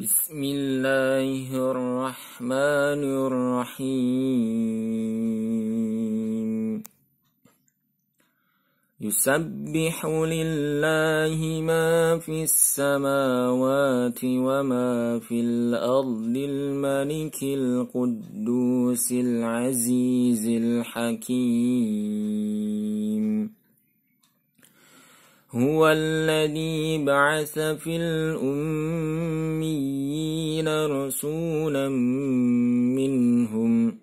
بسم الله الرحمن الرحيم يسبح لله ما في السماوات وما في الأرض الملك القدوس العزيز الحكيم هو الذي بعث في الأميين رسولا منهم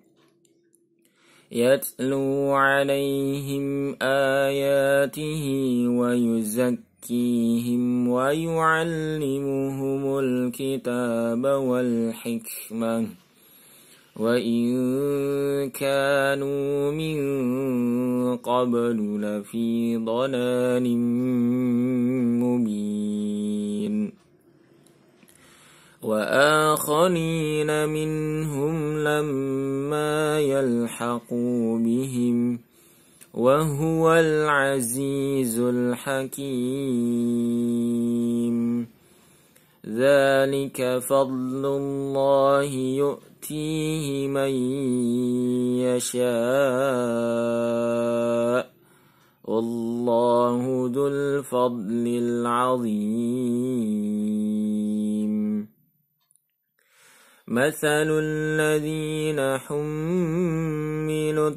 يتلو عليهم آياته ويزكيهم ويعلمهم الكتاب والحكمة وإن كانوا من قبل لفي ضلال مبين وآخرين منهم لما يلحقوا بهم وهو العزيز الحكيم ذلك فضل الله يؤتيه من يشاء والله ذو الفضل العظيم مثل الذين حملوا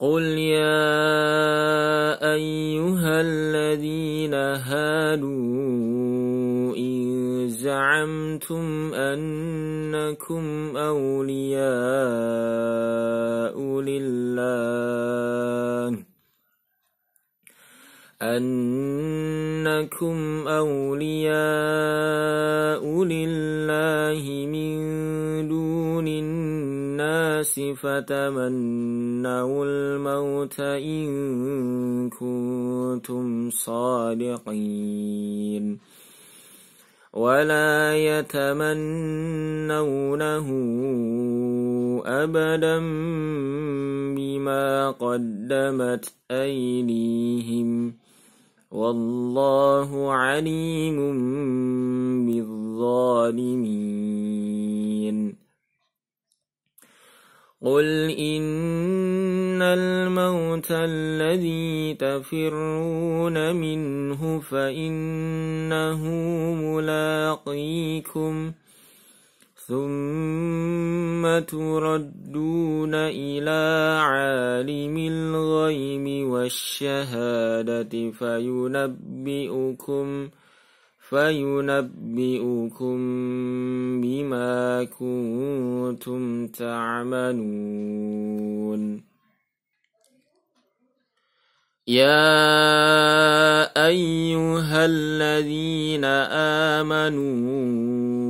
قل يا أيها الذين هادوا إن زعمتم أنكم أولياء لله أنكم أولياء لله من الناس فتمنوا الموت إن كنتم صادقين ولا يتمنونه أبدا بما قدمت أيديهم والله عليم بالظالمين قل إن الموت الذي تفرون منه فإنه ملاقيكم ثم تردون إلى عالم الغيب والشهادة فينبئكم ۖ فينبئكم بما كنتم تعملون يا ايها الذين امنوا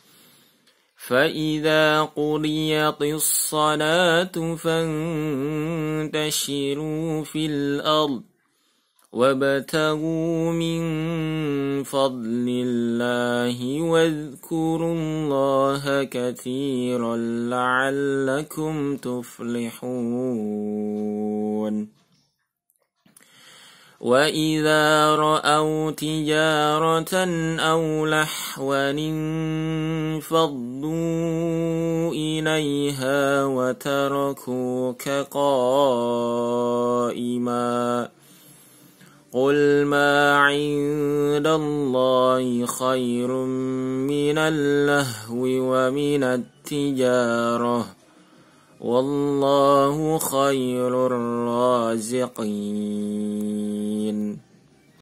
فإذا قريت الصلاة فانتشروا في الأرض وابتغوا من فضل الله واذكروا الله كثيرا لعلكم تفلحون واذا راوا تجاره او لحوا انفضوا اليها وتركوك قائما قل ما عند الله خير من اللهو ومن التجاره والله خير الرازقين